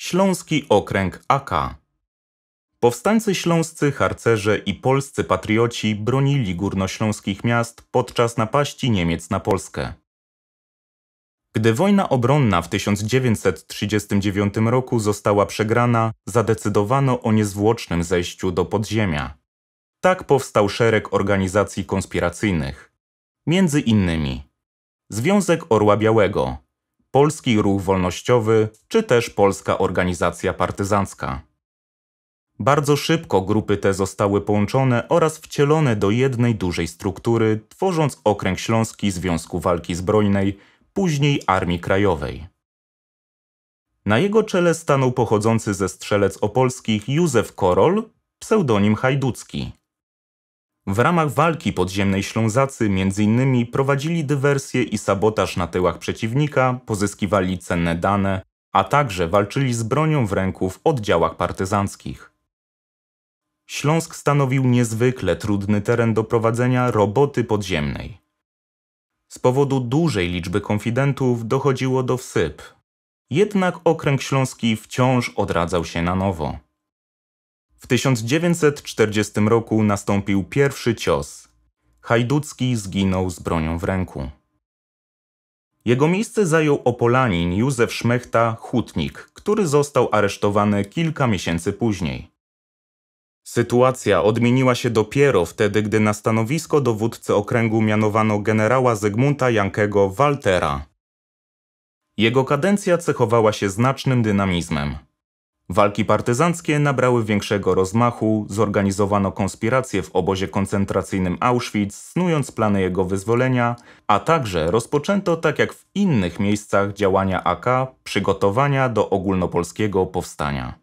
Śląski Okręg AK. Powstańcy śląscy, harcerze i polscy patrioci bronili górnośląskich miast podczas napaści Niemiec na Polskę. Gdy wojna obronna w 1939 roku została przegrana, zadecydowano o niezwłocznym zejściu do podziemia. Tak powstał szereg organizacji konspiracyjnych. Między innymi Związek Orła Białego, Polski Ruch Wolnościowy czy też Polska Organizacja Partyzancka. Bardzo szybko grupy te zostały połączone oraz wcielone do jednej dużej struktury, tworząc Okręg Śląski Związku Walki Zbrojnej, później Armii Krajowej. Na jego czele stanął pochodzący ze strzelec opolskich Józef Korol, pseudonim Hajducki. W ramach walki podziemnej Ślązacy m.in. prowadzili dywersje i sabotaż na tyłach przeciwnika, pozyskiwali cenne dane, a także walczyli z bronią w ręku w oddziałach partyzanckich. Śląsk stanowił niezwykle trudny teren do prowadzenia roboty podziemnej. Z powodu dużej liczby konfidentów dochodziło do wsyp. Jednak okręg śląski wciąż odradzał się na nowo. W 1940 roku nastąpił pierwszy cios. Hajducki zginął z bronią w ręku. Jego miejsce zajął opolanin Józef Szmechta Hutnik, który został aresztowany kilka miesięcy później. Sytuacja odmieniła się dopiero wtedy, gdy na stanowisko dowódcy okręgu mianowano generała Zygmunta Jankego Waltera. Jego kadencja cechowała się znacznym dynamizmem. Walki partyzanckie nabrały większego rozmachu, zorganizowano konspirację w obozie koncentracyjnym Auschwitz, snując plany jego wyzwolenia, a także rozpoczęto, tak jak w innych miejscach, działania AK, przygotowania do ogólnopolskiego powstania.